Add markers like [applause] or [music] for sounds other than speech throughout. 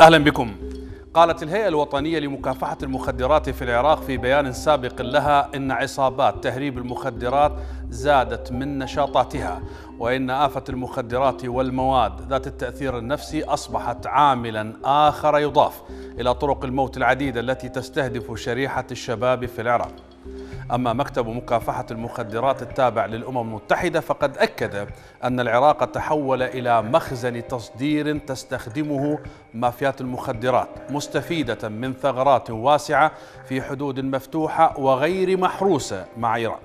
أهلا بكم قالت الهيئة الوطنية لمكافحة المخدرات في العراق في بيان سابق لها إن عصابات تهريب المخدرات زادت من نشاطاتها وإن آفة المخدرات والمواد ذات التأثير النفسي أصبحت عاملا آخر يضاف إلى طرق الموت العديدة التي تستهدف شريحة الشباب في العراق أما مكتب مكافحة المخدرات التابع للأمم المتحدة فقد أكد أن العراق تحول إلى مخزن تصدير تستخدمه مافيات المخدرات مستفيدة من ثغرات واسعة في حدود مفتوحة وغير محروسة مع إيران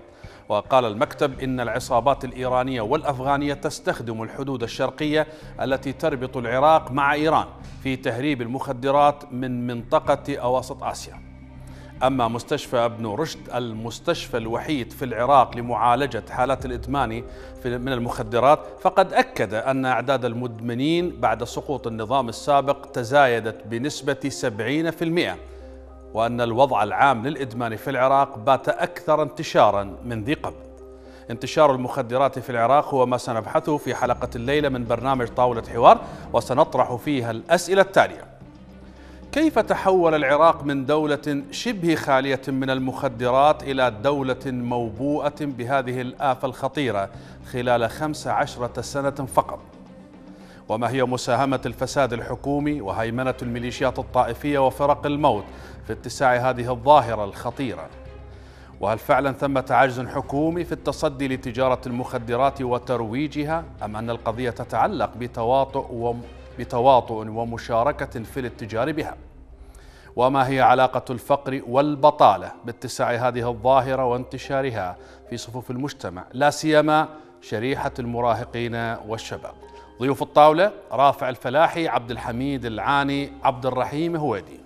وقال المكتب إن العصابات الإيرانية والأفغانية تستخدم الحدود الشرقية التي تربط العراق مع إيران في تهريب المخدرات من منطقة أوسط آسيا أما مستشفى ابن رشد المستشفى الوحيد في العراق لمعالجة حالات الإدمان من المخدرات فقد أكد أن أعداد المدمنين بعد سقوط النظام السابق تزايدت بنسبة 70% وأن الوضع العام للإدمان في العراق بات أكثر انتشارا من ذي قبل انتشار المخدرات في العراق هو ما سنبحثه في حلقة الليلة من برنامج طاولة حوار وسنطرح فيها الأسئلة التالية كيف تحول العراق من دولة شبه خالية من المخدرات إلى دولة موبوءة بهذه الآفة الخطيرة خلال خمس عشرة سنة فقط وما هي مساهمة الفساد الحكومي وهيمنة الميليشيات الطائفية وفرق الموت في اتساع هذه الظاهرة الخطيرة وهل فعلا ثمة عجز حكومي في التصدي لتجارة المخدرات وترويجها أم أن القضية تتعلق بتواطؤ بتواطؤ ومشاركة في الاتجار بها وما هي علاقة الفقر والبطالة باتساع هذه الظاهرة وانتشارها في صفوف المجتمع لا سيما شريحة المراهقين والشباب ضيوف الطاولة رافع الفلاحي عبد الحميد العاني عبد الرحيم هويدي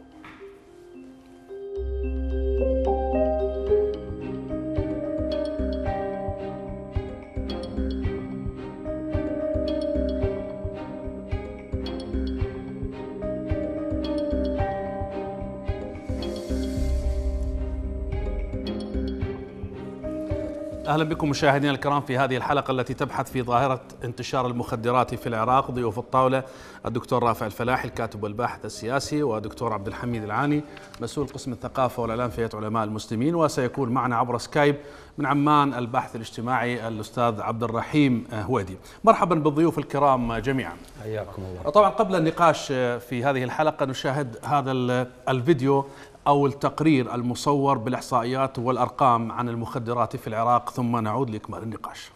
اهلا بكم مشاهدينا الكرام في هذه الحلقه التي تبحث في ظاهره انتشار المخدرات في العراق ضيوف الطاوله الدكتور رافع الفلاحي الكاتب والباحث السياسي ودكتور عبد الحميد العاني مسؤول قسم الثقافه والاعلام في هيئه علماء المسلمين وسيكون معنا عبر سكايب من عمان الباحث الاجتماعي الاستاذ عبد الرحيم هويدي مرحبا بالضيوف الكرام جميعا حياكم الله طبعا قبل النقاش في هذه الحلقه نشاهد هذا الفيديو أو التقرير المصور بالإحصائيات والأرقام عن المخدرات في العراق ثم نعود لإكمال النقاش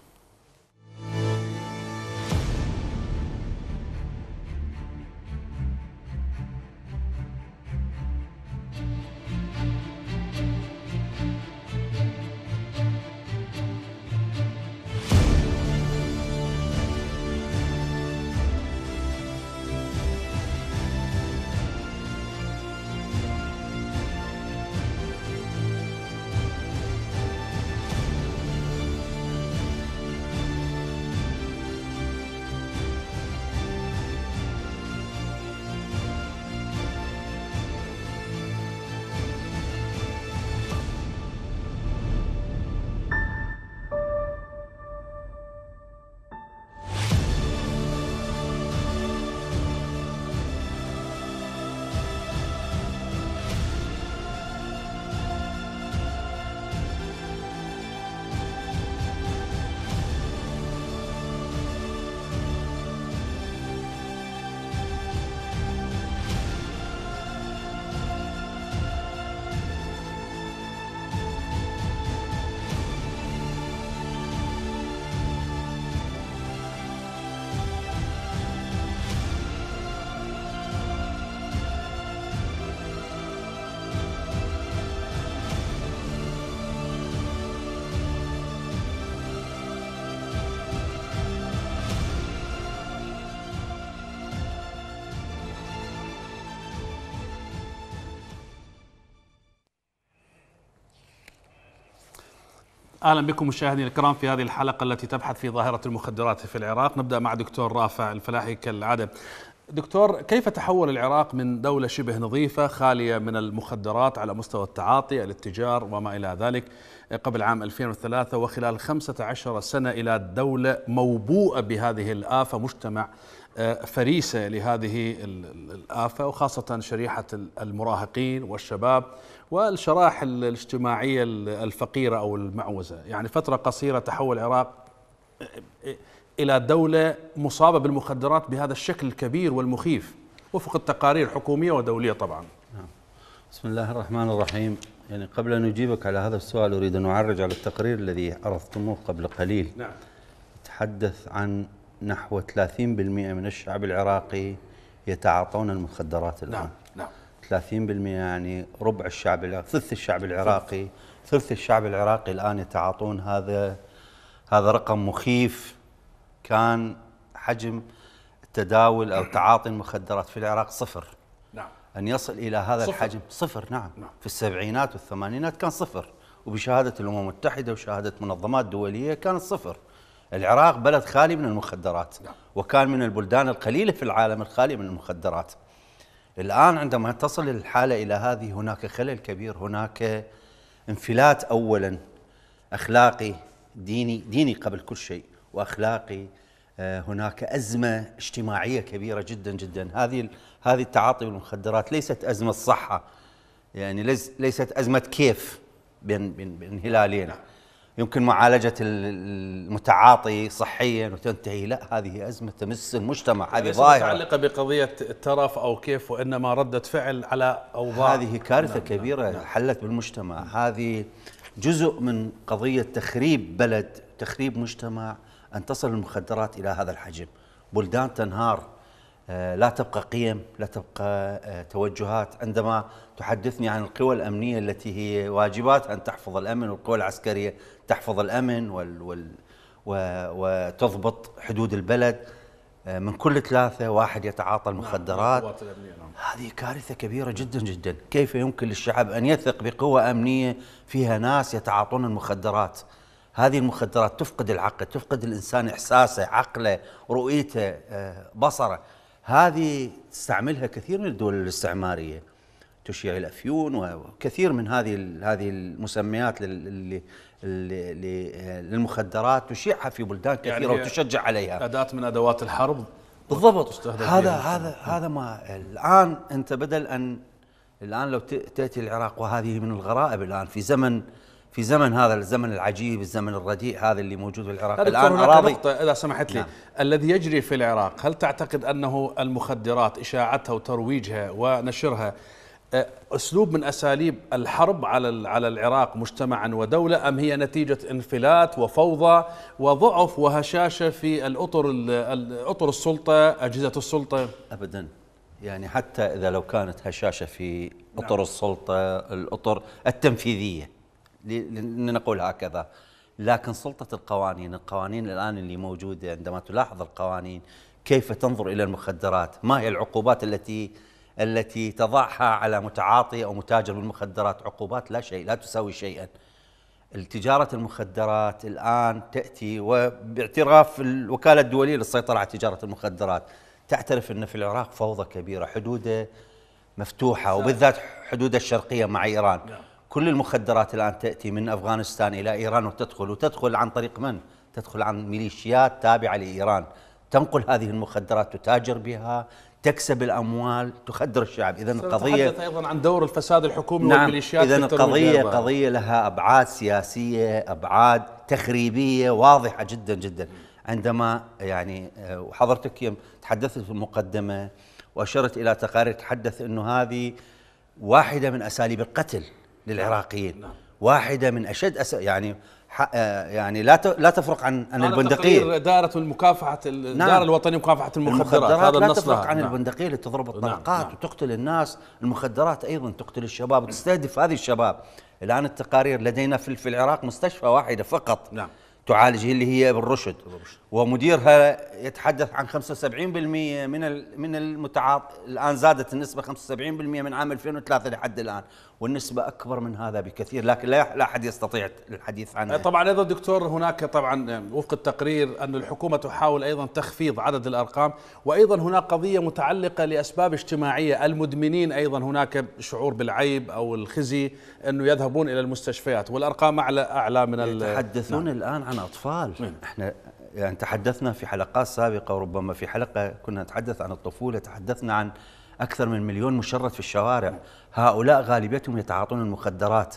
اهلا بكم مشاهدينا الكرام في هذه الحلقه التي تبحث في ظاهره المخدرات في العراق، نبدا مع دكتور رافع الفلاحي كالعاده. دكتور كيف تحول العراق من دوله شبه نظيفه خاليه من المخدرات على مستوى التعاطي، الاتجار وما الى ذلك قبل عام 2003 وخلال 15 سنه الى دوله موبوءه بهذه الافه، مجتمع آه، فريسه لهذه الافه وخاصه شريحه المراهقين والشباب والشرائح الاجتماعية الفقيرة أو المعوزة يعني فترة قصيرة تحول العراق إلى دولة مصابة بالمخدرات بهذا الشكل الكبير والمخيف وفق التقارير حكومية ودولية طبعا نعم. بسم الله الرحمن الرحيم يعني قبل أن أجيبك على هذا السؤال أريد أن أعرج على التقرير الذي عرضتموه قبل قليل نعم تحدث عن نحو 30% من الشعب العراقي يتعاطون المخدرات الآن نعم 30% يعني ربع الشعب ثلث الشعب العراقي ثلث الشعب العراقي الان يتعاطون هذا هذا رقم مخيف كان حجم التداول او تعاطي المخدرات في العراق صفر نعم ان يصل الى هذا صفر. الحجم صفر نعم. نعم في السبعينات والثمانينات كان صفر وبشهاده الامم المتحده وشهاده منظمات دوليه كانت صفر العراق بلد خالي من المخدرات نعم. وكان من البلدان القليله في العالم الخالي من المخدرات الآن عندما تصل الحالة إلى هذه هناك خلل كبير هناك انفلات أولا أخلاقي ديني ديني قبل كل شيء وأخلاقي آه، هناك أزمة اجتماعية كبيرة جدا جدا هذه هذه التعاطي بالمخدرات ليست أزمة صحة يعني ليست أزمة كيف بين بين, بين هلالين يمكن معالجه المتعاطي صحيا وتنتهي لا هذه ازمه تمس المجتمع هذه ظاهره متعلقه بقضيه الترف او كيف وانما رده فعل على اوضاع هذه كارثه نعم, نعم، كبيره نعم حلت بالمجتمع نعم هذه جزء من قضيه تخريب بلد تخريب مجتمع ان تصل المخدرات الى هذا الحجم بلدان تنهار آه، لا تبقى قيم لا تبقى آه، توجهات عندما تحدثني عن القوى الأمنية التي هي واجبات أن تحفظ الأمن والقوى العسكرية تحفظ الامن وال وال وتضبط حدود البلد آه، من كل ثلاثة واحد يتعاطى نعم، المخدرات نعم. هذه كارثة كبيرة جدا جدا كيف يمكن للشعب أن يثق بقوة أمنية فيها ناس يتعاطون المخدرات هذه المخدرات تفقد العقل تفقد الإنسان إحساسه عقله رؤيته آه، بصره هذه تستعملها كثير من الدول الاستعمارية تشيع الافيون وكثير من هذه هذه المسميات للمخدرات تشيعها في بلدان كثيره يعني وتشجع عليها اداه من ادوات الحرب بالضبط هذا هذا هذا ما الان انت بدل ان الان لو تاتي العراق وهذه من الغرائب الان في زمن في زمن هذا الزمن العجيب الزمن الرديء هذا اللي موجود في العراق الان اراضي نقطة اذا سمحت لي نعم. الذي يجري في العراق هل تعتقد انه المخدرات اشاعتها وترويجها ونشرها اسلوب من اساليب الحرب على على العراق مجتمعا ودوله ام هي نتيجه انفلات وفوضى وضعف وهشاشه في الاطر اطر السلطه اجهزه السلطه ابدا يعني حتى اذا لو كانت هشاشه في نعم. اطر نعم. السلطه الاطر التنفيذيه لنقول هكذا لكن سلطه القوانين القوانين الان اللي موجوده عندما تلاحظ القوانين كيف تنظر الى المخدرات ما هي العقوبات التي التي تضعها على متعاطي أو متاجر بالمخدرات عقوبات لا شيء لا تساوي شيئا تجارة المخدرات الآن تأتي وباعتراف الوكالة الدولية للسيطرة على تجارة المخدرات تعترف أن في العراق فوضى كبيرة حدوده مفتوحة وبالذات حدوده الشرقية مع إيران نعم. كل المخدرات الآن تأتي من أفغانستان إلى إيران وتدخل وتدخل عن طريق من؟ تدخل عن ميليشيات تابعة لإيران تنقل هذه المخدرات تتاجر بها تكسب الاموال تخدر الشعب اذا القضيه ايضا عن دور الفساد الحكومي نعم والميليشيات اذا القضيه قضيه لها ابعاد سياسيه ابعاد تخريبيه واضحه جدا جدا عندما يعني وحضرتك آه، يوم تحدثت في المقدمه واشرت الى تقارير تحدث انه هذه واحده من اساليب القتل للعراقيين نعم. واحده من اشد أس... يعني آه، يعني لا لا تفرق عن عن البندقيه دائره المكافحه الاداره نعم. الوطنيه لمكافحه المخدرات, المخدرات هذا لا تفرق عن نعم. البندقيه اللي تضرب نعم، الطلقات نعم. نعم. وتقتل الناس المخدرات ايضا تقتل الشباب وتستهدف هذه الشباب الان التقارير لدينا في, العراق مستشفى واحده فقط نعم. تعالج اللي هي بالرشد. ومديرها يتحدث عن 75% من من المتعاط الان زادت النسبه 75% من عام 2003 لحد الان والنسبه اكبر من هذا بكثير لكن لا احد يستطيع الحديث عنها أه، طبعا ايضا دكتور هناك طبعا أه، وفق التقرير ان الحكومه تحاول ايضا تخفيض عدد الارقام وايضا هناك قضيه متعلقه لاسباب اجتماعيه المدمنين ايضا هناك شعور بالعيب او الخزي انه يذهبون الى المستشفيات والارقام اعلى اعلى من يتحدثون نعم. الان عن اطفال نعم. احنا يعني تحدثنا في حلقات سابقة وربما في حلقة كنا نتحدث عن الطفولة تحدثنا عن أكثر من مليون مشرد في الشوارع هؤلاء غالبيتهم يتعاطون المخدرات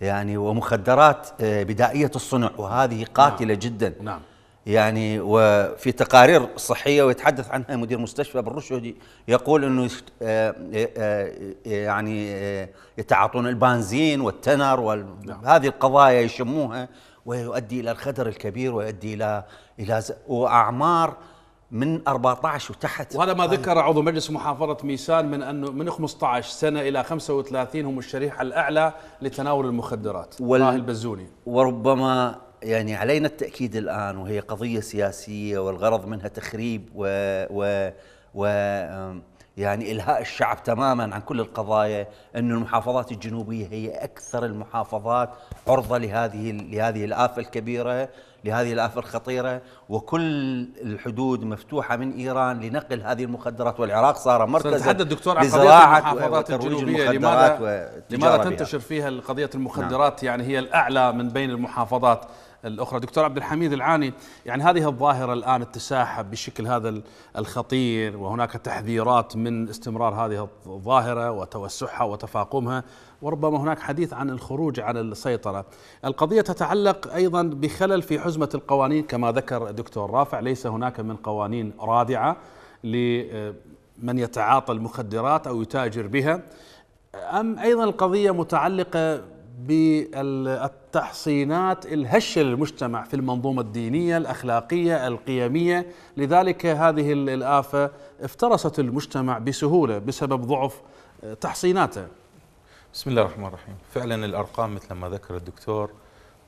يعني ومخدرات آه، بدائية الصنع وهذه نعم. قاتلة نعم. جدا نعم. يعني وفي تقارير صحية ويتحدث عنها مدير مستشفى بالرشدي يقول أنه آه، آه، يعني يتعاطون البنزين والتنر وهذه نعم. القضايا يشموها ويؤدي الى الخدر الكبير ويؤدي الى الى واعمار من 14 وتحت وهذا ما ذكر عضو مجلس محافظة ميسان من أنه من 15 سنة إلى 35 هم الشريحة الأعلى لتناول المخدرات وال... البزوني وربما يعني علينا التأكيد الآن وهي قضية سياسية والغرض منها تخريب و, و... و... يعني إلهاء الشعب تماما عن كل القضايا أن المحافظات الجنوبية هي أكثر المحافظات عرضة لهذه لهذه الآفة الكبيرة لهذه الآفة الخطيرة وكل الحدود مفتوحة من إيران لنقل هذه المخدرات والعراق صار مركز الدكتور عن قضية المحافظات الجنوبية لماذا, لماذا تنتشر فيها قضية المخدرات نعم. يعني هي الأعلى من بين المحافظات الاخرى دكتور عبد الحميد العاني يعني هذه الظاهره الان التساحب بشكل هذا الخطير وهناك تحذيرات من استمرار هذه الظاهره وتوسعها وتفاقمها وربما هناك حديث عن الخروج عن السيطره. القضيه تتعلق ايضا بخلل في حزمه القوانين كما ذكر الدكتور رافع ليس هناك من قوانين رادعه لمن يتعاطى المخدرات او يتاجر بها. أم أيضا القضية متعلقة بالتحصينات الهشه للمجتمع في المنظومه الدينيه الاخلاقيه القيميه لذلك هذه الافه افترست المجتمع بسهوله بسبب ضعف آه، تحصيناته بسم الله الرحمن الرحيم فعلا الارقام مثل ما ذكر الدكتور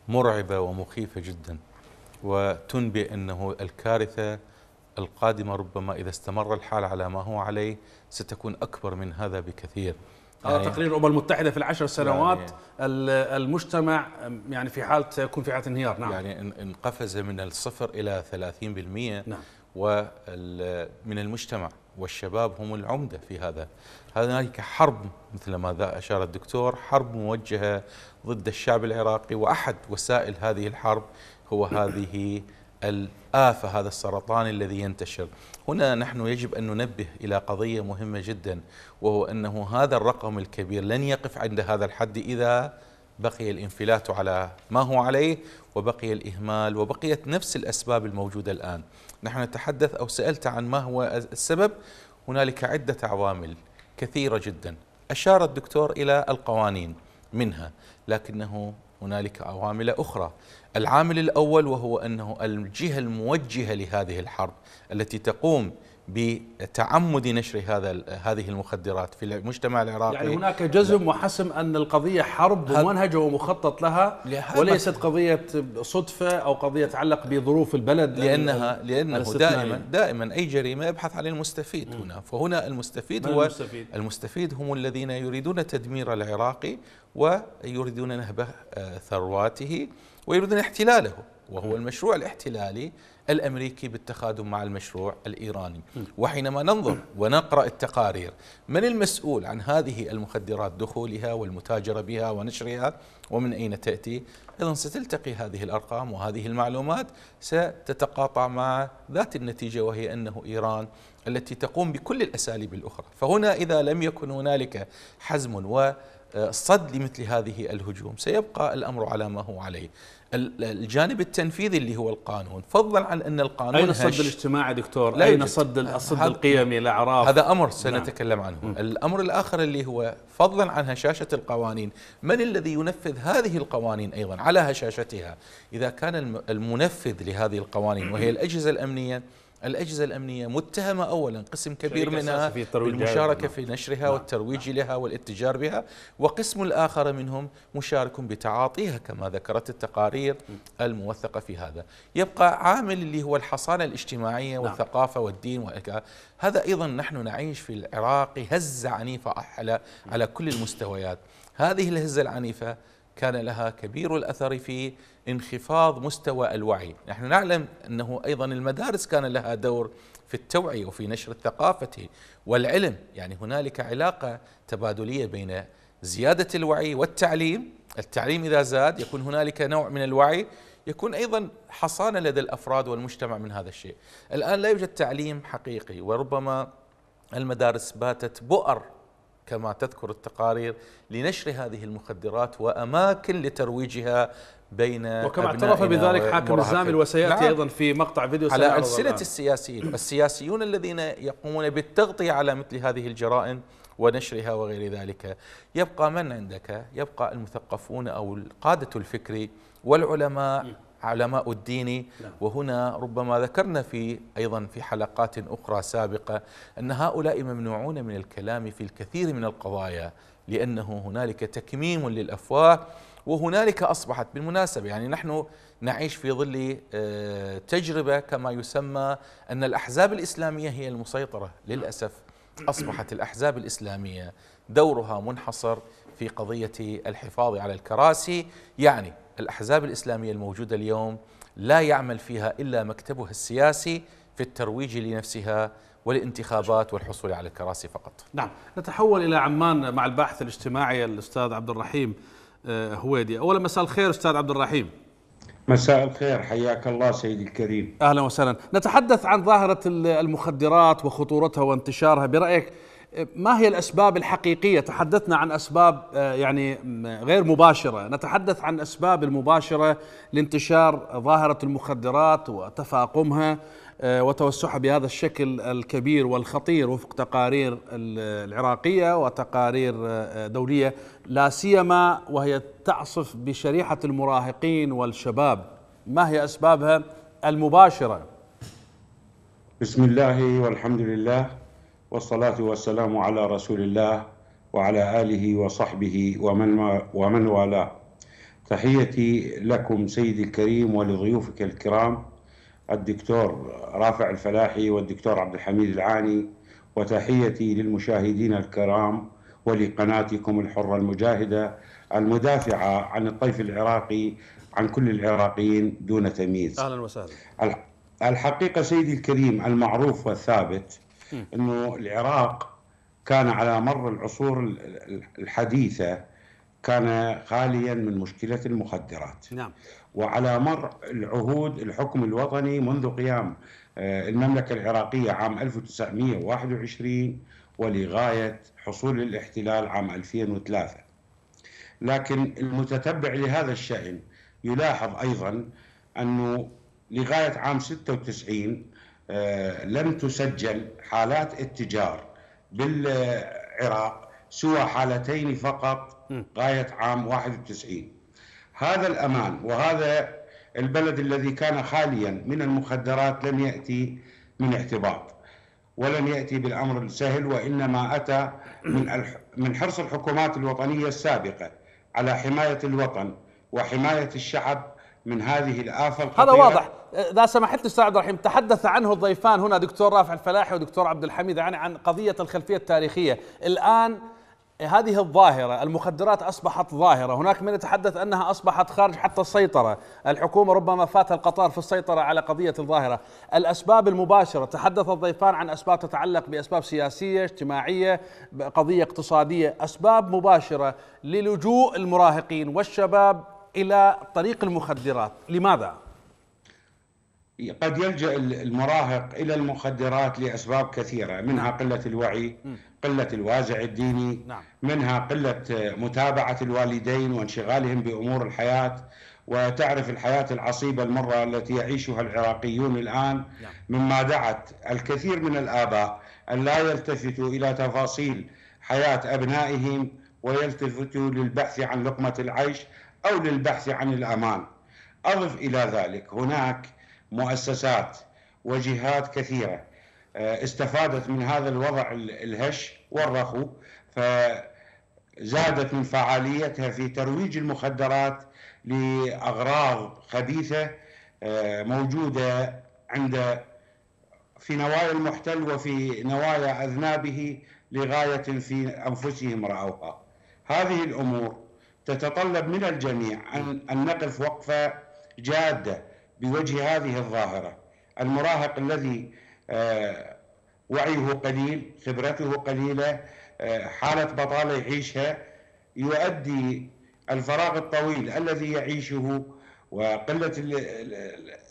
مرعبه ومخيفه جدا وتنبئ انه الكارثه القادمه ربما اذا استمر الحال على ما هو عليه ستكون اكبر من هذا بكثير هذا آه، يعني أيوه. تقرير الامم المتحده في العشر يعني سنوات يعني المجتمع يعني في حاله يكون في حاله انهيار نعم يعني انقفز من الصفر الى 30% نعم ومن المجتمع والشباب هم العمده في هذا هنالك حرب مثل ما اشار الدكتور حرب موجهه ضد الشعب العراقي واحد وسائل هذه الحرب هو هذه الآفة هذا السرطان الذي ينتشر هنا نحن يجب أن ننبه إلى قضية مهمة جدا وهو أنه هذا الرقم الكبير لن يقف عند هذا الحد إذا بقي الانفلات على ما هو عليه وبقي الإهمال وبقيت نفس الأسباب الموجودة الآن نحن نتحدث أو سألت عن ما هو السبب هنالك عدة عوامل كثيرة جدا أشار الدكتور إلى القوانين منها لكنه هنالك عوامل أخرى العامل الأول وهو أنه الجهة الموجهة لهذه الحرب التي تقوم بتعمد نشر هذا هذه المخدرات في المجتمع العراقي يعني هناك جزم وحسم ان القضيه حرب ممنهجه ومخطط لها وليست قضيه صدفه او قضيه تتعلق بظروف البلد لانها لانه دائما دائما اي جريمه ابحث عن المستفيد هنا فهنا المستفيد هو المستفيد, المستفيد هم الذين يريدون تدمير العراقي ويريدون نهب آه، ثرواته ويريدون احتلاله وهو المشروع الاحتلالي الامريكي بالتخادم مع المشروع الايراني، وحينما ننظر ونقرا التقارير من المسؤول عن هذه المخدرات دخولها والمتاجره بها ونشرها ومن اين تاتي؟ اذا ستلتقي هذه الارقام وهذه المعلومات ستتقاطع مع ذات النتيجه وهي انه ايران التي تقوم بكل الاساليب الاخرى، فهنا اذا لم يكن هنالك حزم و صد لمثل هذه الهجوم سيبقى الأمر على ما هو عليه الجانب التنفيذي اللي هو القانون فضلا عن أن القانون أين الصد الاجتماعي دكتور لا أين صد الصد القيمي الأعراف هذا أمر سنتكلم نعم. عنه نعم. الأمر الآخر اللي هو فضلا عن هشاشة القوانين من الذي ينفذ هذه القوانين أيضا على هشاشتها إذا كان المنفذ لهذه القوانين وهي الأجهزة الأمنية الأجهزة الأمنية متهمة أولا قسم كبير منها في بالمشاركة في نشرها نعم. والترويج نعم. لها والاتجار بها وقسم الآخر منهم مشارك بتعاطيها كما ذكرت التقارير نعم. الموثقة في هذا يبقى عامل اللي هو الحصانة الاجتماعية نعم. والثقافة والدين والأكاد. هذا أيضا نحن نعيش في العراق هزة عنيفة على, نعم. على كل المستويات هذه الهزة العنيفة كان لها كبير الأثر في انخفاض مستوى الوعي نحن نعلم أنه أيضا المدارس كان لها دور في التوعية وفي نشر الثقافة والعلم يعني هنالك علاقة تبادلية بين زيادة الوعي والتعليم التعليم إذا زاد يكون هنالك نوع من الوعي يكون أيضا حصانة لدى الأفراد والمجتمع من هذا الشيء الآن لا يوجد تعليم حقيقي وربما المدارس باتت بؤر كما تذكر التقارير لنشر هذه المخدرات وأماكن لترويجها بين وكما اعترف بذلك حاكم الزامل نعم. وسيأتي أيضا في مقطع فيديو على ألسنة السياسيين السياسيون الذين يقومون بالتغطية على مثل هذه الجرائم ونشرها وغير ذلك يبقى من عندك يبقى المثقفون أو القادة الفكري والعلماء علماء الدين نعم. وهنا ربما ذكرنا في أيضا في حلقات أخرى سابقة أن هؤلاء ممنوعون من الكلام في الكثير من القضايا لأنه هنالك تكميم للأفواه وهنالك أصبحت بالمناسبة يعني نحن نعيش في ظل آه، تجربة كما يسمى أن الأحزاب الإسلامية هي المسيطرة للأسف أصبحت الأحزاب الإسلامية دورها منحصر في قضية الحفاظ على الكراسي يعني الأحزاب الإسلامية الموجودة اليوم لا يعمل فيها إلا مكتبها السياسي في الترويج لنفسها والانتخابات والحصول على الكراسي فقط نعم نتحول إلى عمان مع الباحث الاجتماعي الأستاذ عبد الرحيم آه، هويدي أولا مساء الخير أستاذ عبد الرحيم مساء الخير حياك الله سيدي الكريم أهلا وسهلا نتحدث عن ظاهرة المخدرات وخطورتها وانتشارها برأيك ما هي الاسباب الحقيقيه؟ تحدثنا عن اسباب آه، يعني غير مباشره، نتحدث عن اسباب المباشره لانتشار ظاهره المخدرات وتفاقمها آه، وتوسعها بهذا الشكل الكبير والخطير وفق تقارير العراقيه وتقارير آه، دوليه لا سيما وهي تعصف بشريحه المراهقين والشباب. ما هي اسبابها المباشره؟ بسم الله والحمد لله والصلاة والسلام على رسول الله وعلى آله وصحبه ومن, ومن والاه تحيتي لكم سيدي الكريم ولضيوفك الكرام الدكتور رافع الفلاحي والدكتور عبد الحميد العاني وتحيتي للمشاهدين الكرام ولقناتكم الحرة المجاهدة المدافعة عن الطيف العراقي عن كل العراقيين دون تمييز أهلا وسهلا الحقيقة سيدي الكريم المعروف والثابت انه العراق كان على مر العصور الحديثه كان خاليا من مشكله المخدرات نعم. وعلى مر العهود الحكم الوطني منذ قيام آه، المملكه العراقيه عام 1921 ولغايه حصول الاحتلال عام 2003 لكن المتتبع لهذا الشأن يلاحظ أيضا أنه لغاية عام 96 آه، لم تسجل حالات اتجار بالعراق سوى حالتين فقط غاية عام 91 هذا الأمان وهذا البلد الذي كان خاليا من المخدرات لم يأتي من احتباط ولم يأتي بالأمر السهل وإنما أتى من من حرص الحكومات الوطنية السابقة على حماية الوطن وحماية الشعب من هذه الآفة الخطيرة هذا واضح إذا سمحت أستاذ عبد الرحيم تحدث عنه الضيفان هنا دكتور رافع الفلاحي ودكتور عبد الحميد يعني عن قضية الخلفية التاريخية الآن هذه الظاهرة المخدرات أصبحت ظاهرة هناك من يتحدث أنها أصبحت خارج حتى السيطرة الحكومة ربما فاتها القطار في السيطرة على قضية الظاهرة الأسباب المباشرة تحدث الضيفان عن أسباب تتعلق بأسباب سياسية اجتماعية قضية اقتصادية أسباب مباشرة للجوء المراهقين والشباب الى طريق المخدرات لماذا قد يلجا المراهق الى المخدرات لاسباب كثيره منها نعم. قله الوعي قله الوازع الديني نعم. منها قله آه، متابعه الوالدين وانشغالهم بامور الحياه وتعرف الحياه العصيبه المره التي يعيشها العراقيون الان نعم. مما دعت الكثير من الاباء ان لا يلتفتوا الى تفاصيل حياه ابنائهم ويلتفتوا للبحث عن لقمه العيش أو للبحث عن الأمان أضف إلى ذلك هناك مؤسسات وجهات كثيرة آه، استفادت من هذا الوضع الهش والرخو فزادت من فعاليتها في ترويج المخدرات لأغراض خبيثة آه، موجودة عند في نوايا المحتل وفي نوايا أذنابه لغاية في أنفسهم رأوها هذه الأمور تتطلب من الجميع أن نقف وقفة جادة بوجه هذه الظاهرة المراهق الذي آه، وعيه قليل خبرته قليلة آه، حالة بطالة يعيشها يؤدي الفراغ الطويل الذي يعيشه وقلة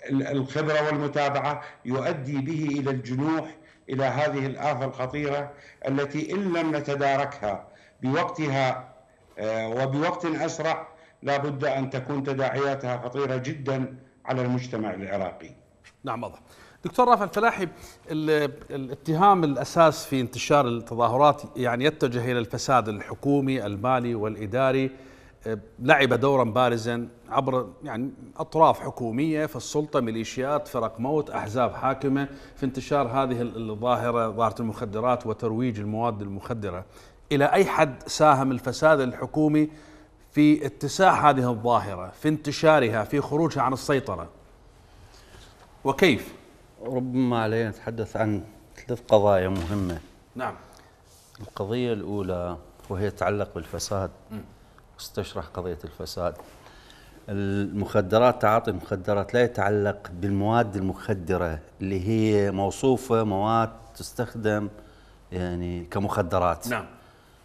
الخبرة والمتابعة يؤدي به إلى الجنوح إلى هذه الآفة الخطيرة التي إن لم نتداركها بوقتها آه، وبوقت أسرع لا بد أن تكون تداعياتها خطيرة جدا على المجتمع العراقي نعم واضح دكتور رافع الفلاحي الاتهام الاساس في انتشار التظاهرات يعني يتجه الى الفساد الحكومي المالي والاداري آه، لعب دورا بارزا عبر يعني اطراف حكوميه في السلطه ميليشيات فرق موت احزاب حاكمه في انتشار هذه الظاهره ظاهره المخدرات وترويج المواد المخدره الى اي حد ساهم الفساد الحكومي في اتساع هذه الظاهره، في انتشارها، في خروجها عن السيطره. وكيف؟ ربما علينا نتحدث عن ثلاث قضايا مهمه. نعم. القضيه الاولى وهي تتعلق بالفساد. م. استشرح قضيه الفساد. المخدرات تعاطي المخدرات لا يتعلق بالمواد المخدره اللي هي موصوفه مواد تستخدم يعني كمخدرات. نعم.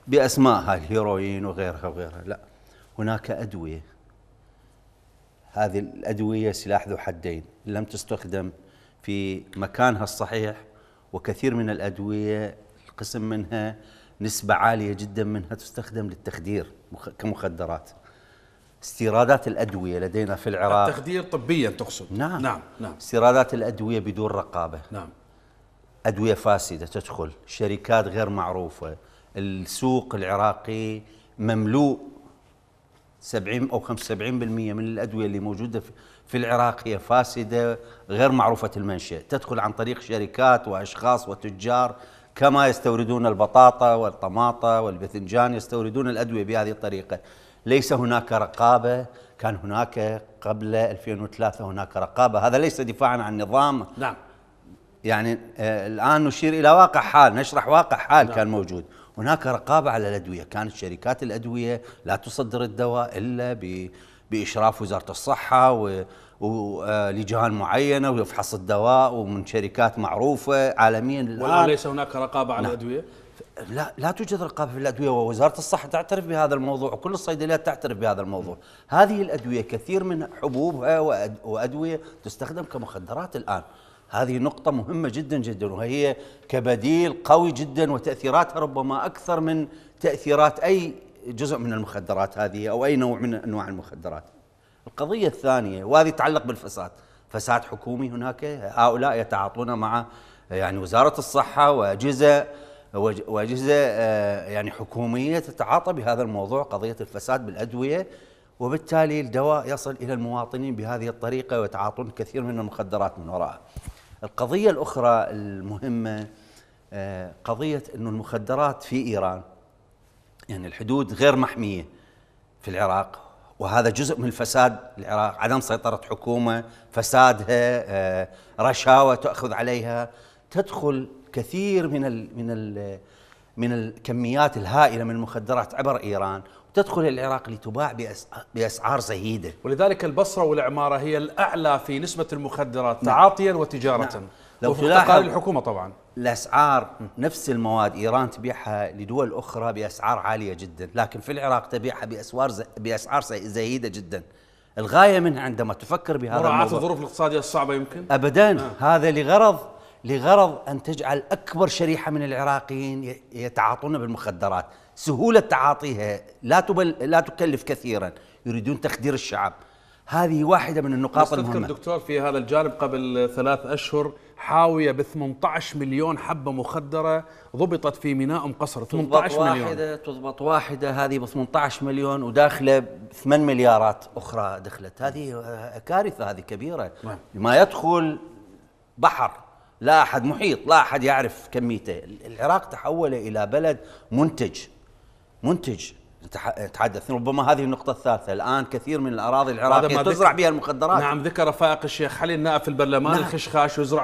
باسمائها الهيروين وغيرها وغيرها لا هناك ادويه هذه الادويه سلاح ذو حدين لم تستخدم في مكانها الصحيح وكثير من الادويه قسم منها نسبه عاليه جدا منها تستخدم للتخدير كمخدرات استيرادات الادويه لدينا في العراق التخدير طبيا تقصد نعم نعم نعم استيرادات الادويه بدون رقابه نعم ادويه فاسده تدخل شركات غير معروفه السوق العراقي مملوء 70 او 75% من الادويه اللي موجوده في العراق هي فاسده غير معروفه المنشأ، تدخل عن طريق شركات واشخاص وتجار كما يستوردون البطاطا والطماطه والباذنجان يستوردون الادويه بهذه الطريقه. ليس هناك رقابه، كان هناك قبل 2003 هناك رقابه، هذا ليس دفاعا عن النظام نعم يعني آه الان نشير الى واقع حال، نشرح واقع حال نعم. كان موجود. هناك رقابة على الأدوية كانت شركات الأدوية لا تصدر الدواء إلا بإشراف وزارة الصحة و ولجان آه، معينه ويفحص الدواء ومن شركات معروفه عالميا الان ليس هناك رقابه على نعم. الادويه؟ لا لا توجد رقابه في الادويه ووزاره الصحه تعترف بهذا الموضوع وكل الصيدليات تعترف بهذا الموضوع، هذه الادويه كثير من حبوبها وادويه تستخدم كمخدرات الان، هذه نقطة مهمة جدا جدا وهي كبديل قوي جدا وتأثيراتها ربما أكثر من تأثيرات أي جزء من المخدرات هذه أو أي نوع من أنواع المخدرات القضية الثانية وهذه تتعلق بالفساد فساد حكومي هناك هؤلاء يتعاطون مع يعني وزارة الصحة وأجهزة وأجهزة آه، يعني حكومية تتعاطى بهذا الموضوع قضية الفساد بالأدوية وبالتالي الدواء يصل إلى المواطنين بهذه الطريقة ويتعاطون كثير من المخدرات من وراءه القضية الأخرى المهمة آه، قضية أن المخدرات في إيران يعني الحدود غير محمية في العراق وهذا جزء من الفساد العراق عدم سيطرة حكومة فسادها آه، رشاوى تأخذ عليها تدخل كثير من من من الكميات الهائلة من المخدرات عبر إيران تدخل العراق لتباع باسعار زهيده ولذلك البصره والعماره هي الاعلى في نسبه المخدرات نعم. تعاطيا وتجاره نعم. لو تلاحظ الحكومه طبعا الاسعار نفس المواد ايران تبيعها لدول اخرى باسعار عاليه جدا لكن في العراق تبيعها باسعار باسعار زهيده جدا الغايه منها عندما تفكر بهذا مراعاه الظروف الاقتصاديه الصعبه يمكن ابدا آه. هذا لغرض لغرض ان تجعل اكبر شريحه من العراقيين يتعاطون بالمخدرات سهولة تعاطيها لا تبل لا تكلف كثيرا يريدون تخدير الشعب هذه واحدة من النقاط المهمة دكتور في هذا الجانب قبل ثلاث أشهر حاوية ب 18 مليون حبة مخدرة ضبطت في ميناء أم قصر 18 تضبط مليون واحدة تضبط واحدة هذه ب 18 مليون وداخلة 8 مليارات أخرى دخلت هذه كارثة هذه كبيرة نعم. ما يدخل بحر لا أحد محيط لا أحد يعرف كميته العراق تحول إلى بلد منتج منتج نتحدث ربما هذه النقطة الثالثة الآن كثير من الأراضي العراقية تزرع بها المخدرات نعم ذكر فائق الشيخ حليل نائب في البرلمان نعم. الخشخاش يزرع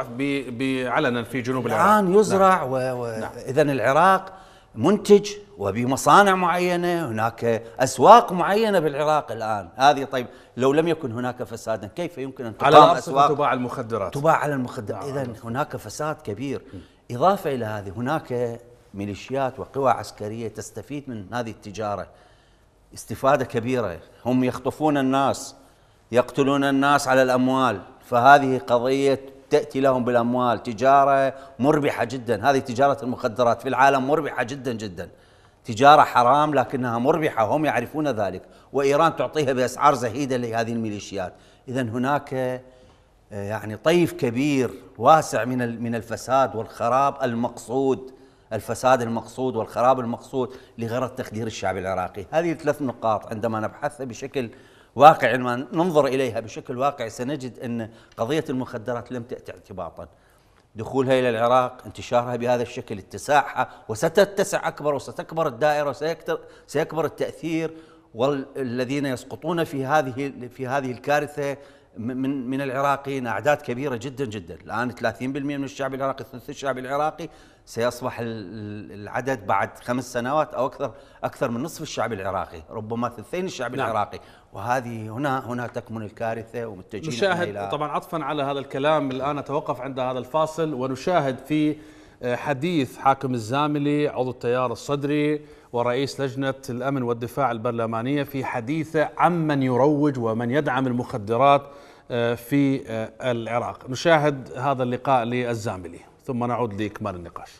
علنا في جنوب العراق الآن يزرع نعم. و... نعم. إذا العراق منتج وبمصانع معينة هناك أسواق معينة بالعراق الآن هذه طيب لو لم يكن هناك فسادا كيف يمكن أن تقام على أسواق تباع المخدرات تباع على المخدرات نعم. إذا هناك فساد كبير إضافة إلى هذه هناك ميليشيات وقوى عسكرية تستفيد من هذه التجارة استفادة كبيرة هم يخطفون الناس يقتلون الناس على الأموال فهذه قضية تأتي لهم بالأموال تجارة مربحة جدا هذه تجارة المخدرات في العالم مربحة جدا جدا تجارة حرام لكنها مربحة هم يعرفون ذلك وإيران تعطيها بأسعار زهيدة لهذه الميليشيات إذا هناك آه، يعني طيف كبير واسع من من الفساد والخراب المقصود الفساد المقصود والخراب المقصود لغرض تخدير الشعب العراقي هذه الثلاث نقاط عندما نبحثها بشكل واقع عندما ننظر إليها بشكل واقع سنجد أن قضية المخدرات لم تأتي اعتباطا دخولها إلى العراق انتشارها بهذا الشكل اتساعها وستتسع أكبر وستكبر الدائرة وسيكبر التأثير والذين يسقطون في هذه في هذه الكارثه من من العراقيين اعداد كبيره جدا جدا الان 30% من الشعب العراقي ثلث الشعب العراقي سيصبح العدد بعد خمس سنوات او اكثر اكثر من نصف الشعب العراقي، ربما ثلثين الشعب نعم. العراقي، وهذه هنا هنا تكمن الكارثه ومتجهين نشاهد إلى طبعا عطفا على هذا الكلام الان نتوقف عند هذا الفاصل ونشاهد في آه، حديث حاكم الزاملي عضو التيار الصدري ورئيس لجنة الأمن والدفاع البرلمانية في حديثه عمن يروج ومن يدعم المخدرات آه، في آه، العراق نشاهد هذا اللقاء للزاملي ثم نعود لإكمال النقاش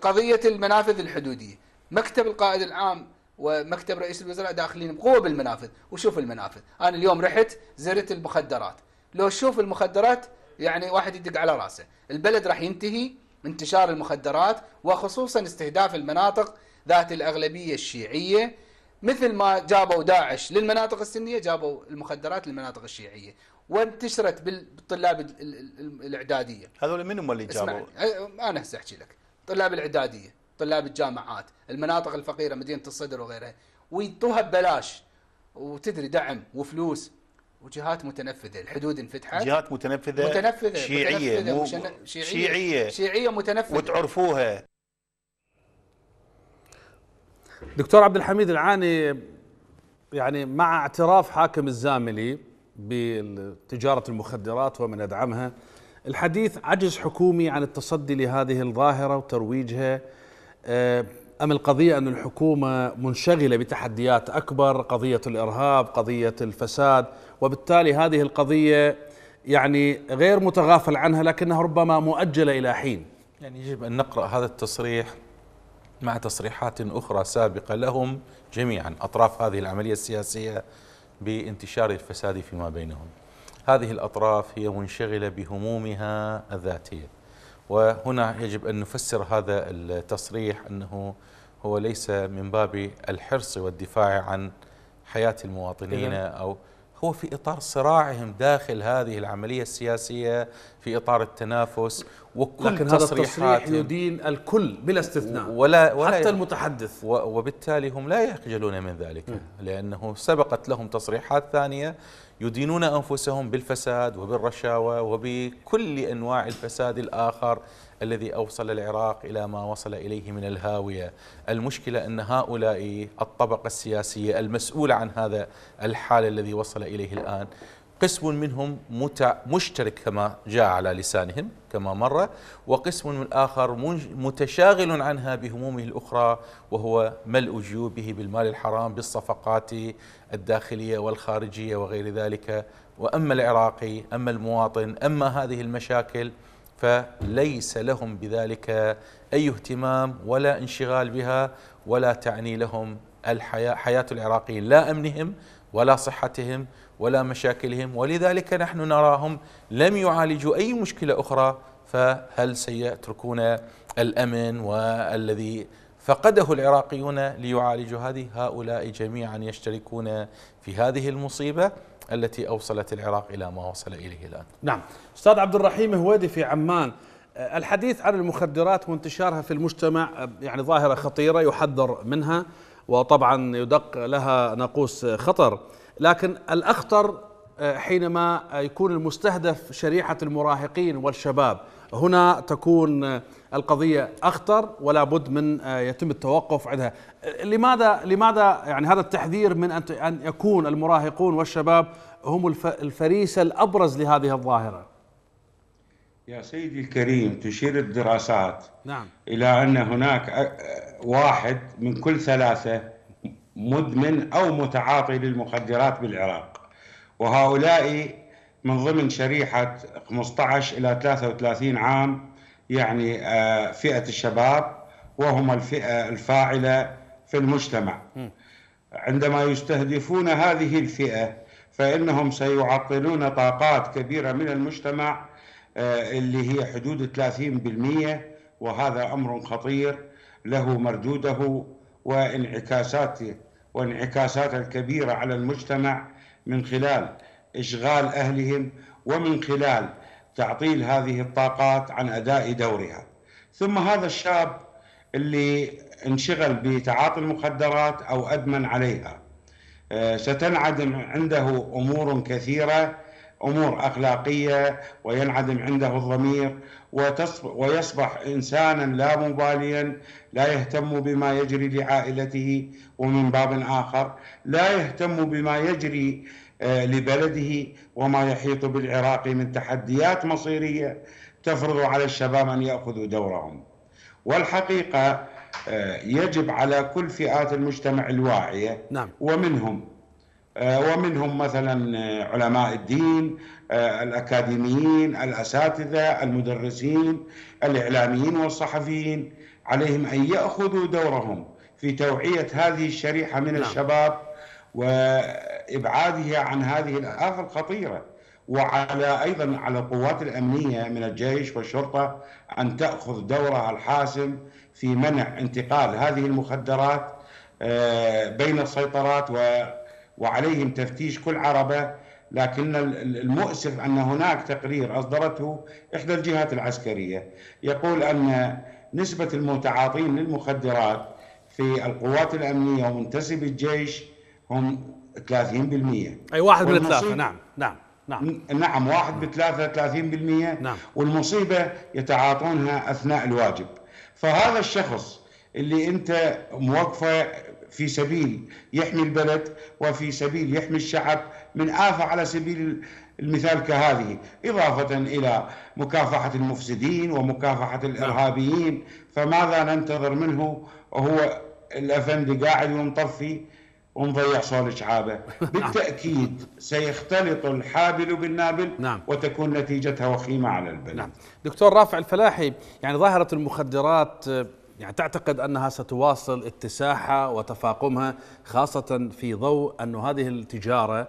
قضية المنافذ الحدودية مكتب القائد العام ومكتب رئيس الوزراء داخلين بقوة بالمنافذ وشوف المنافذ أنا اليوم رحت زرت المخدرات لو شوف المخدرات يعني واحد يدق على راسه البلد راح ينتهي انتشار المخدرات وخصوصا استهداف المناطق ذات الأغلبية الشيعية مثل ما جابوا داعش للمناطق السنية جابوا المخدرات للمناطق الشيعية وانتشرت بالطلاب الاعداديه هذول من هم اللي جابوا انا هسه احكي لك طلاب الاعداديه طلاب الجامعات المناطق الفقيره مدينه الصدر وغيرها ويطوها ببلاش وتدري دعم وفلوس وجهات متنفذه الحدود انفتحت جهات متنفذه متنفذه شيعيه متنفذة مو شيعيه شيعيه, شيعية متنفذه وتعرفوها دكتور عبد الحميد العاني يعني مع اعتراف حاكم الزاملي بتجارة المخدرات ومن أدعمها الحديث عجز حكومي عن التصدي لهذه الظاهرة وترويجها آه، أم القضية أن الحكومة منشغلة بتحديات أكبر قضية الإرهاب قضية الفساد وبالتالي هذه القضية يعني غير متغافل عنها لكنها ربما مؤجلة إلى حين يعني يجب أن نقرأ هذا التصريح مع تصريحات أخرى سابقة لهم جميعا أطراف هذه العملية السياسية بانتشار الفساد فيما بينهم هذه الأطراف هي منشغلة بهمومها الذاتية وهنا يجب أن نفسر هذا التصريح أنه هو ليس من باب الحرص والدفاع عن حياة المواطنين أو هو في إطار صراعهم داخل هذه العملية السياسية في إطار التنافس وكل لكن هذا التصريح يدين الكل بلا استثناء ولا, ولا حتى المتحدث وبالتالي هم لا يخجلون من ذلك م. نعم. لأنه سبقت لهم تصريحات ثانية يدينون أنفسهم بالفساد وبالرشاوى وبكل أنواع الفساد الآخر الذي أوصل العراق إلى ما وصل إليه من الهاوية المشكلة أن هؤلاء الطبقة السياسية المسؤولة عن هذا الحال الذي وصل إليه الآن قسم منهم مشترك كما جاء على لسانهم كما مر وقسم من آخر متشاغل عنها بهمومه الأخرى وهو ملء جيوبه بالمال الحرام بالصفقات الداخلية والخارجية وغير ذلك وأما العراقي أما المواطن أما هذه المشاكل فليس لهم بذلك أي اهتمام ولا انشغال بها ولا تعني لهم الحياة حياة العراقيين لا أمنهم ولا صحتهم ولا مشاكلهم ولذلك نحن نراهم لم يعالجوا أي مشكلة أخرى فهل سيتركون الأمن والذي فقده العراقيون ليعالجوا هذه هؤلاء جميعا يشتركون في هذه المصيبة التي أوصلت العراق إلى ما وصل إليه الآن نعم أستاذ عبد الرحيم هوادي في عمان آه، الحديث عن المخدرات وانتشارها في المجتمع آه، يعني ظاهرة خطيرة يحذر منها وطبعا يدق لها ناقوس خطر لكن الأخطر آه، حينما يكون المستهدف شريحة المراهقين والشباب هنا تكون القضيه اخطر ولا بد من آه، يتم التوقف عندها آه، لماذا لماذا يعني هذا التحذير من ان يكون المراهقون والشباب هم الفريسه الابرز لهذه الظاهره يا سيدي الكريم تشير الدراسات نعم. إلى أن هناك آه، واحد من كل ثلاثة مدمن أو متعاطي للمخدرات بالعراق وهؤلاء من ضمن شريحة 15 إلى 33 عام يعني آه، فئه الشباب وهم الفئه الفاعله في المجتمع عندما يستهدفون هذه الفئه فانهم سيعطلون طاقات كبيره من المجتمع آه، اللي هي حدود 30% وهذا امر خطير له مردوده وانعكاساته وانعكاساته الكبيره على المجتمع من خلال اشغال اهلهم ومن خلال تعطيل هذه الطاقات عن اداء دورها. ثم هذا الشاب اللي انشغل بتعاطي المخدرات او ادمن عليها آه، ستنعدم عنده امور كثيره امور اخلاقيه وينعدم عنده الضمير ويصبح انسانا لا مباليا لا يهتم بما يجري لعائلته ومن باب اخر لا يهتم بما يجري آه، لبلده وما يحيط بالعراق من تحديات مصيريه تفرض على الشباب ان ياخذوا دورهم. والحقيقه آه، يجب على كل فئات المجتمع الواعيه نعم. ومنهم آه، ومنهم مثلا آه، علماء الدين الاكاديميين الاساتذه المدرسين الاعلاميين والصحفيين عليهم ان ياخذوا دورهم في توعيه هذه الشريحه من نعم. الشباب و ابعادها عن هذه الافه الخطيره وعلى ايضا على القوات الامنيه من الجيش والشرطه ان تاخذ دورها الحاسم في منع انتقال هذه المخدرات آه، بين السيطرات وعليهم تفتيش كل عربه لكن المؤسف ان هناك تقرير اصدرته احدى الجهات العسكريه يقول ان نسبه المتعاطين للمخدرات في القوات الامنيه ومنتسبي الجيش هم 30% اي واحد من ثلاثه نعم نعم نعم نعم واحد بثلاثة 30% نعم. والمصيبة يتعاطونها أثناء الواجب فهذا الشخص اللي أنت موقفه في سبيل يحمي البلد وفي سبيل يحمي الشعب من آفة على سبيل المثال كهذه إضافة إلى مكافحة المفسدين ومكافحة نعم. الإرهابيين فماذا ننتظر منه وهو الأفندي قاعد ومطفي ومضيع صالح شعابه [laughs] نعم. بالتاكيد سيختلط الحابل بالنابل نعم. وتكون نتيجتها وخيمه على البلد نعم. دكتور رافع الفلاحي يعني ظاهره المخدرات يعني تعتقد انها ستواصل اتساعها وتفاقمها خاصه في ضوء أن هذه التجاره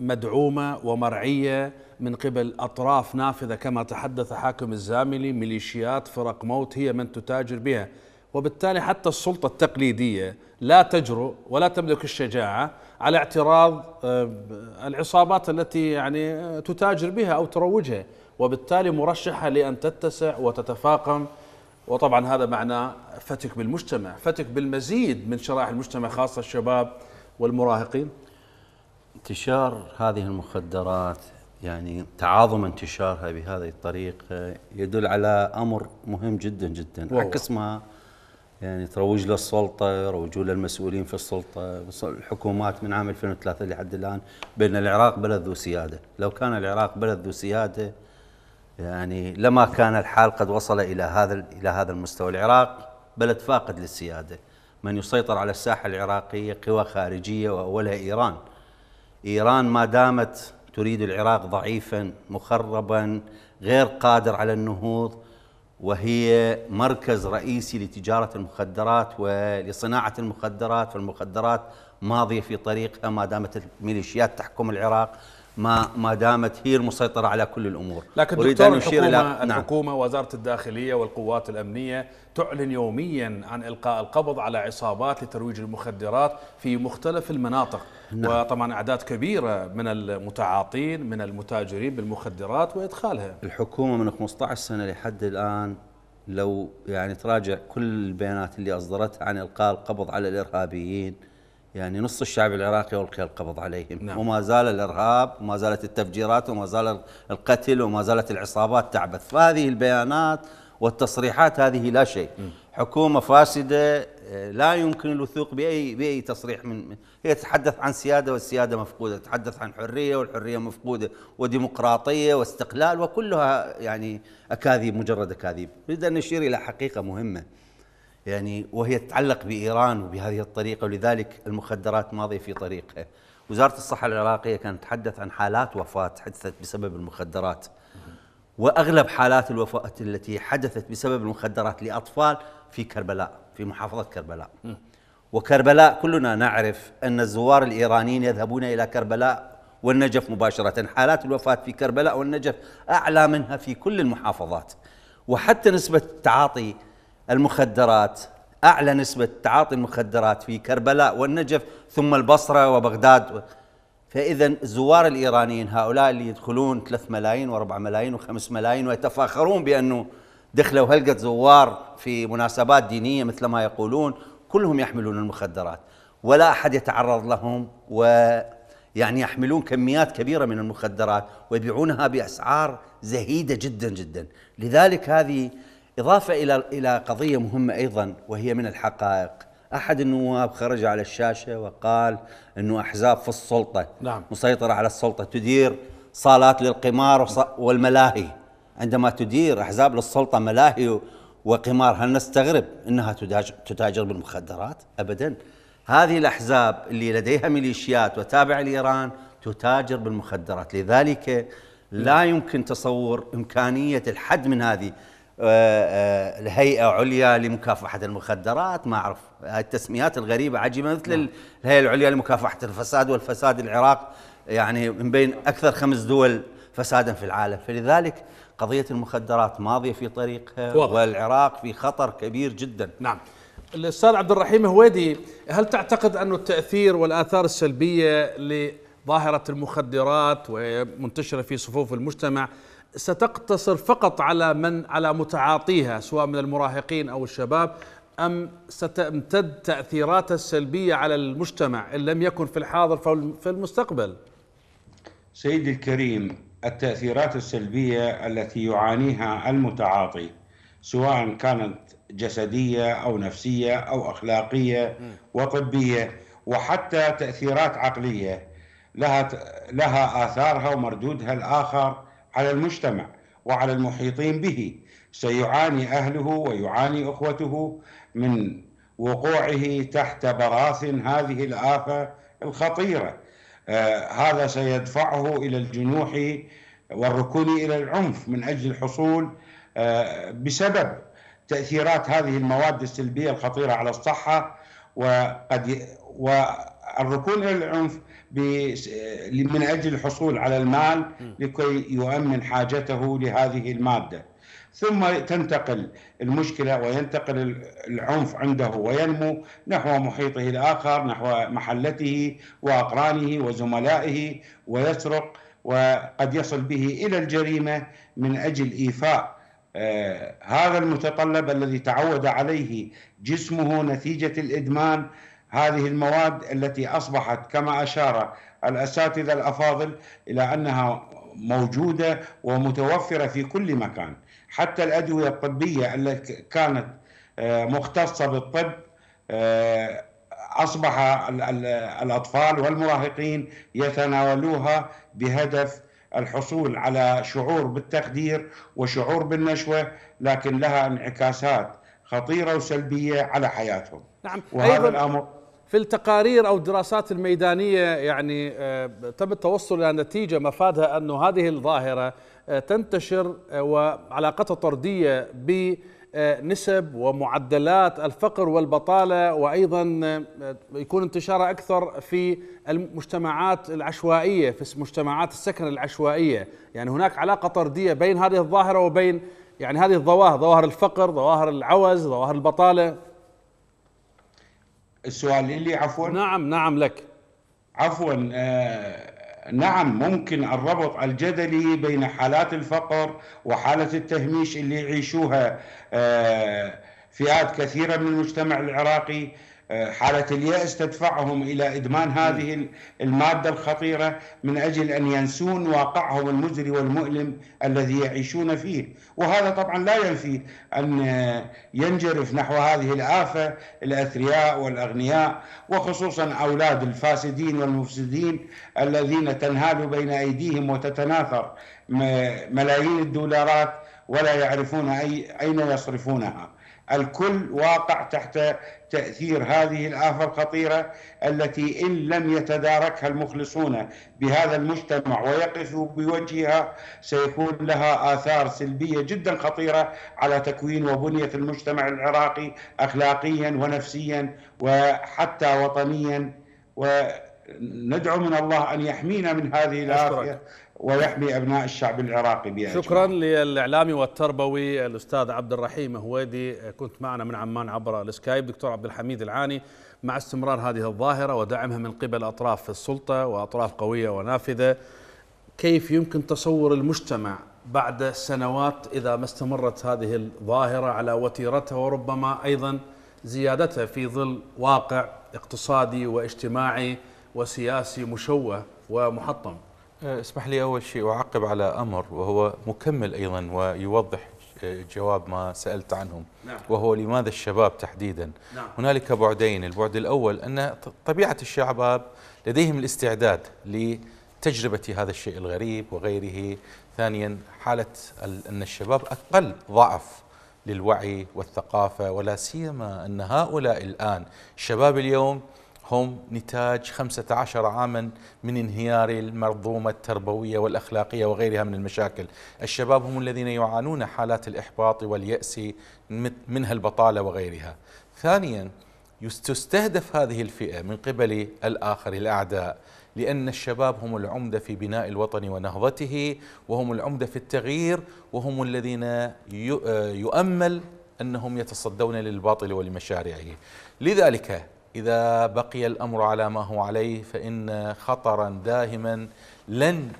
مدعومه ومرعيه من قبل اطراف نافذه كما تحدث حاكم الزاملي ميليشيات فرق موت هي من تتاجر بها وبالتالي حتى السلطة التقليدية لا تجرؤ ولا تملك الشجاعة على اعتراض آه، العصابات التي يعني آه، تتاجر بها أو تروجها وبالتالي مرشحة لأن تتسع وتتفاقم وطبعا هذا معناه فتك بالمجتمع فتك بالمزيد من شرائح المجتمع خاصة الشباب والمراهقين انتشار هذه المخدرات يعني تعاظم انتشارها بهذه الطريقة آه، يدل على أمر مهم جدا جدا عكس ما يعني تروج للسلطه، يروجوا للمسؤولين في السلطه، الحكومات من عام 2003 لحد الان بان العراق بلد ذو سياده، لو كان العراق بلد ذو سياده يعني لما كان الحال قد وصل الى هذا الى هذا المستوى، العراق بلد فاقد للسياده، من يسيطر على الساحه العراقيه قوى خارجيه واولها ايران. ايران ما دامت تريد العراق ضعيفا مخربا غير قادر على النهوض وهي مركز رئيسي لتجارة المخدرات ولصناعة المخدرات فالمخدرات ماضية في طريقها ما دامت الميليشيات تحكم العراق ما ما دامت هي المسيطره على كل الامور لكن اريد ان اشير الى نعم. الحكومه وزاره الداخليه والقوات الامنيه تعلن يوميا عن القاء القبض على عصابات لترويج المخدرات في مختلف المناطق نعم. وطبعا اعداد كبيره من المتعاطين من المتاجرين بالمخدرات وادخالها الحكومه من 15 سنه لحد الان لو يعني تراجع كل البيانات اللي اصدرتها عن القاء القبض على الارهابيين يعني نص الشعب العراقي ألقي القبض عليهم نعم. وما زال الإرهاب وما زالت التفجيرات وما زال القتل وما زالت العصابات تعبث فهذه البيانات والتصريحات هذه لا شيء م. حكومة فاسدة آه، لا يمكن الوثوق بأي بأي تصريح من هي تتحدث عن سيادة والسيادة مفقودة تتحدث عن حرية والحرية مفقودة وديمقراطية واستقلال وكلها يعني أكاذيب مجرد أكاذيب نريد أن نشير إلى حقيقة مهمة يعني وهي تتعلق بإيران وبهذه الطريقة ولذلك المخدرات ماضية في طريقها وزارة الصحة العراقية كانت تتحدث عن حالات وفاة حدثت بسبب المخدرات وأغلب حالات الوفاة التي حدثت بسبب المخدرات لأطفال في كربلاء في محافظة كربلاء وكربلاء كلنا نعرف أن الزوار الإيرانيين يذهبون إلى كربلاء والنجف مباشرة حالات الوفاة في كربلاء والنجف أعلى منها في كل المحافظات وحتى نسبة التعاطي المخدرات أعلى نسبة تعاطي المخدرات في كربلاء والنجف ثم البصرة وبغداد فإذا الزوار الإيرانيين هؤلاء اللي يدخلون 3 ملايين و4 ملايين و5 ملايين ويتفاخرون بأنه دخلوا هلقة زوار في مناسبات دينية مثل ما يقولون كلهم يحملون المخدرات ولا أحد يتعرض لهم و يعني يحملون كميات كبيرة من المخدرات ويبيعونها بأسعار زهيدة جدا جدا لذلك هذه إضافة إلى إلى قضية مهمة أيضا وهي من الحقائق أحد النواب خرج على الشاشة وقال أنه أحزاب في السلطة نعم. مسيطرة على السلطة تدير صالات للقمار والملاهي عندما تدير أحزاب للسلطة ملاهي وقمار هل نستغرب أنها تتاجر بالمخدرات أبدا هذه الأحزاب اللي لديها ميليشيات وتابعة لإيران تتاجر بالمخدرات لذلك لا نعم. يمكن تصور إمكانية الحد من هذه آه، آه، الهيئه عليا لمكافحه المخدرات ما اعرف هاي التسميات الغريبه عجيبه مثل نعم. الهيئه العليا لمكافحه الفساد والفساد العراق يعني من بين اكثر خمس دول فسادا في العالم فلذلك قضيه المخدرات ماضيه في طريقها واضح. والعراق في خطر كبير جدا نعم الاستاذ عبد الرحيم هويدي هل تعتقد ان التاثير والاثار السلبيه لظاهره المخدرات ومنتشره في صفوف المجتمع ستقتصر فقط على من على متعاطيها سواء من المراهقين او الشباب ام ستمتد تاثيراتها السلبيه على المجتمع ان لم يكن في الحاضر ففي المستقبل. سيدي الكريم التاثيرات السلبيه التي يعانيها المتعاطي سواء كانت جسديه او نفسيه او اخلاقيه وطبيه وحتى تاثيرات عقليه لها لها اثارها ومردودها الاخر على المجتمع وعلى المحيطين به سيعاني اهله ويعاني اخوته من وقوعه تحت براثن هذه الافه الخطيره آه، هذا سيدفعه الى الجنوح والركون الى العنف من اجل الحصول آه، بسبب تاثيرات هذه المواد السلبيه الخطيره على الصحه وقد والركون الى العنف من اجل الحصول على المال لكي يؤمن حاجته لهذه الماده. ثم تنتقل المشكله وينتقل العنف عنده وينمو نحو محيطه الاخر، نحو محلته واقرانه وزملائه ويسرق وقد يصل به الى الجريمه من اجل ايفاء آه، هذا المتطلب الذي تعود عليه جسمه نتيجه الادمان هذه المواد التي اصبحت كما اشار الاساتذه الافاضل الى انها موجوده ومتوفره في كل مكان حتى الادويه الطبيه التي كانت آه، مختصه بالطب آه، اصبح الاطفال والمراهقين يتناولوها بهدف الحصول على شعور بالتقدير وشعور بالنشوه لكن لها انعكاسات خطيره وسلبيه على حياتهم نعم وهذا أيضا الامر في التقارير او الدراسات الميدانيه يعني آه، تم التوصل الى نتيجه مفادها انه هذه الظاهره آه، تنتشر آه، وعلاقتها طرديه بنسب ومعدلات الفقر والبطاله وايضا يكون انتشارها اكثر في المجتمعات العشوائيه في مجتمعات السكن العشوائيه، يعني هناك علاقه طرديه بين هذه الظاهره وبين يعني هذه الظواهر، ظواهر الفقر، ظواهر العوز، ظواهر البطاله السؤال لي عفوا نعم نعم لك عفوا آه، نعم ممكن الربط الجدلي بين حالات الفقر وحالة التهميش اللي يعيشوها آه، فئات كثيرة من المجتمع العراقي حالة اليأس تدفعهم إلى إدمان هذه المادة الخطيرة من أجل أن ينسون واقعهم المزري والمؤلم الذي يعيشون فيه وهذا طبعا لا ينفي أن ينجرف نحو هذه الآفة الأثرياء والأغنياء وخصوصا أولاد الفاسدين والمفسدين الذين تنهال بين أيديهم وتتناثر ملايين الدولارات ولا يعرفون أي أين يصرفونها الكل واقع تحت تأثير هذه الآفة الخطيرة التي إن لم يتداركها المخلصون بهذا المجتمع ويقفوا بوجهها سيكون لها آثار سلبية جدا خطيرة على تكوين وبنية المجتمع العراقي أخلاقيا ونفسيا وحتى وطنيا وندعو من الله أن يحمينا من هذه الآفة ويحمي ابناء الشعب العراقي بأجمع. شكرا للاعلامي والتربوي الاستاذ عبد الرحيم هويدي كنت معنا من عمان عبر السكايب دكتور عبد الحميد العاني مع استمرار هذه الظاهره ودعمها من قبل اطراف السلطه واطراف قويه ونافذه كيف يمكن تصور المجتمع بعد سنوات اذا ما استمرت هذه الظاهره على وتيرتها وربما ايضا زيادتها في ظل واقع اقتصادي واجتماعي وسياسي مشوه ومحطم آه، اسمح لي أول شيء أعقب على أمر وهو مكمل أيضا ويوضح آه، جواب ما سألت عنهم نعم. وهو لماذا الشباب تحديدا نعم. هنالك بعدين البعد الأول أن طبيعة الشباب لديهم الاستعداد لتجربة هذا الشيء الغريب وغيره ثانيا حالة أن الشباب أقل ضعف للوعي والثقافة ولا سيما أن هؤلاء الآن شباب اليوم هم نتاج 15 عاما من انهيار المنظومة التربوية والأخلاقية وغيرها من المشاكل الشباب هم الذين يعانون حالات الإحباط واليأس منها البطالة وغيرها ثانيا تستهدف هذه الفئة من قبل الآخر الأعداء لأن الشباب هم العمدة في بناء الوطن ونهضته وهم العمدة في التغيير وهم الذين يؤمل أنهم يتصدون للباطل ولمشاريعه لذلك إذا بقي الأمر على ما هو عليه فإن خطرا داهما لن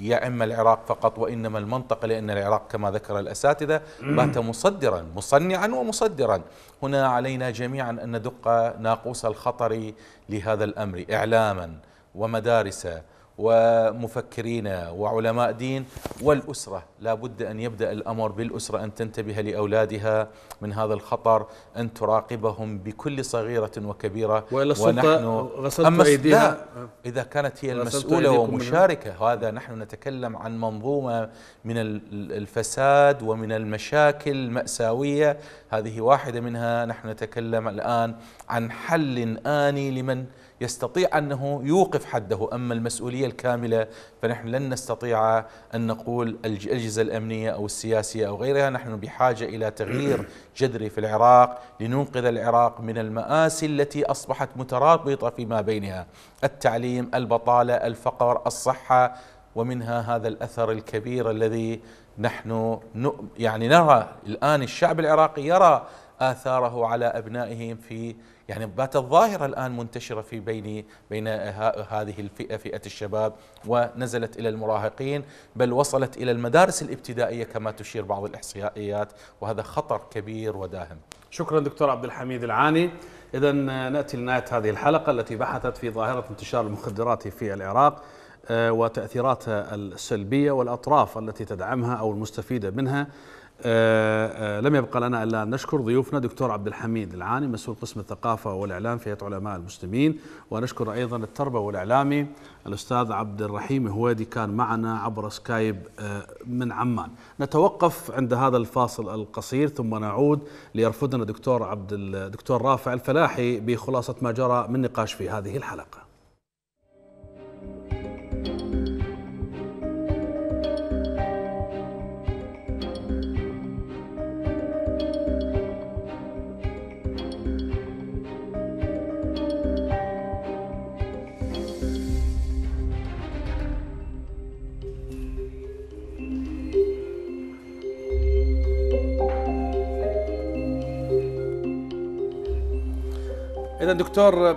يعم العراق فقط وإنما المنطقة لأن العراق كما ذكر الأساتذة بات مصدرا مصنعا ومصدرا هنا علينا جميعا أن ندق ناقوس الخطر لهذا الأمر إعلاما ومدارسا ومفكرين وعلماء دين والأسرة لا بد أن يبدأ الأمر بالأسرة أن تنتبه لأولادها من هذا الخطر أن تراقبهم بكل صغيرة وكبيرة وإلا ونحن غسلت أما أيديها إذا كانت هي المسؤولة ومشاركة هذا نحن نتكلم عن منظومة من الفساد ومن المشاكل المأساوية هذه واحدة منها نحن نتكلم الآن عن حل آني لمن يستطيع أنه يوقف حده أما المسؤولية الكاملة فنحن لن نستطيع أن نقول الأجهزة الأمنية أو السياسية أو غيرها نحن بحاجة إلى تغيير جذري في العراق لننقذ العراق من المآسي التي أصبحت مترابطة فيما بينها التعليم البطالة الفقر الصحة ومنها هذا الأثر الكبير الذي نحن يعني نرى الآن الشعب العراقي يرى آثاره على أبنائهم في يعني باتت ظاهره الان منتشره في بين بين هذه الفئه فئه الشباب ونزلت الى المراهقين بل وصلت الى المدارس الابتدائيه كما تشير بعض الاحصائيات وهذا خطر كبير وداهم. شكرا دكتور عبد الحميد العاني. اذا ناتي لنهايه هذه الحلقه التي بحثت في ظاهره انتشار المخدرات في العراق آه، وتاثيراتها السلبيه والاطراف التي تدعمها او المستفيده منها. آه، آه، لم يبقى لنا الا ان نشكر ضيوفنا دكتور عبد الحميد العاني مسؤول قسم الثقافه والاعلام في هيئه علماء المسلمين ونشكر ايضا التربه والاعلامي الاستاذ عبد الرحيم هويدي كان معنا عبر سكايب آه، من عمان. نتوقف عند هذا الفاصل القصير ثم نعود ليرفدنا دكتور عبد الدكتور رافع الفلاحي بخلاصه ما جرى من نقاش في هذه الحلقه. دكتور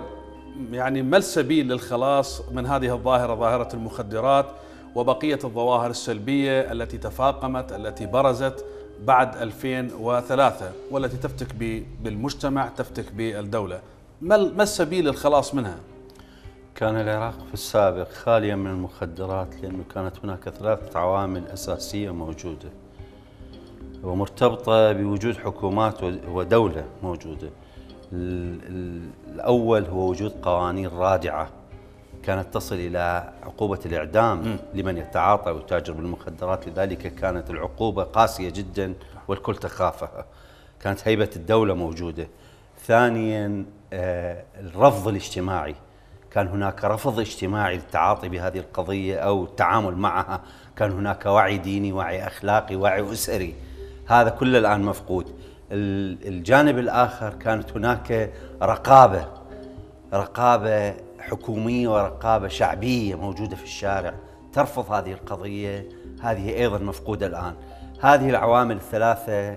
يعني ما السبيل للخلاص من هذه الظاهره ظاهره المخدرات وبقيه الظواهر السلبيه التي تفاقمت التي برزت بعد 2003 والتي تفتك بالمجتمع تفتك بالدوله ما ما السبيل للخلاص منها كان العراق في السابق خاليا من المخدرات لانه كانت هناك ثلاثه عوامل اساسيه موجوده ومرتبطه بوجود حكومات ودوله موجوده الأول هو وجود قوانين رادعة كانت تصل إلى عقوبة الإعدام لمن يتعاطى ويتاجر بالمخدرات لذلك كانت العقوبة قاسية جدا والكل تخافها كانت هيبة الدولة موجودة ثانيا آه، الرفض الاجتماعي كان هناك رفض اجتماعي للتعاطي بهذه القضية أو التعامل معها كان هناك وعي ديني وعي أخلاقي وعي أسري هذا كله الآن مفقود الجانب الآخر كانت هناك رقابة رقابة حكومية ورقابة شعبية موجودة في الشارع ترفض هذه القضية هذه أيضا مفقودة الآن هذه العوامل الثلاثة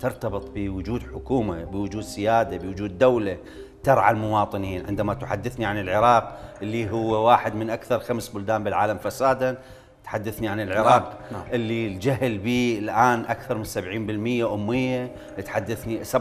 ترتبط بوجود حكومة بوجود سيادة بوجود دولة ترعى المواطنين عندما تحدثني عن العراق اللي هو واحد من أكثر خمس بلدان بالعالم فسادا تحدثني عن نعم، العراق نعم. نعم. اللي الجهل به الان اكثر من 70% اميه تحدثني 47%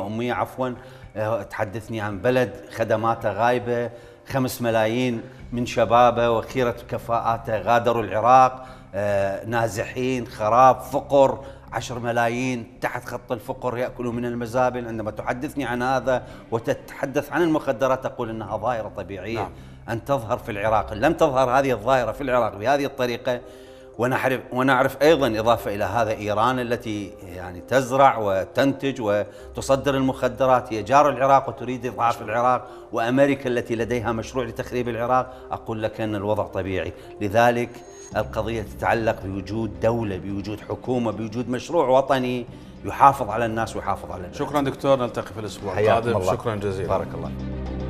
اميه عفوا آه، تحدثني عن بلد خدماته غايبه 5 ملايين من شبابه وخيره كفاءاته غادروا العراق آه، نازحين خراب فقر 10 ملايين تحت خط الفقر ياكلوا من المزابل عندما تحدثني عن هذا وتتحدث عن المخدرات تقول انها ظاهره طبيعيه نعم. أن تظهر في العراق لم تظهر هذه الظاهرة في العراق بهذه الطريقة ونعرف, ونعرف أيضا إضافة إلى هذا إيران التي يعني تزرع وتنتج وتصدر المخدرات هي جار العراق وتريد إضعاف العراق وأمريكا التي لديها مشروع لتخريب العراق أقول لك أن الوضع طبيعي لذلك القضية تتعلق بوجود دولة بوجود حكومة بوجود مشروع وطني يحافظ على الناس ويحافظ على البلد شكرا دكتور نلتقي في الأسبوع القادم شكرا جزيلا بارك الله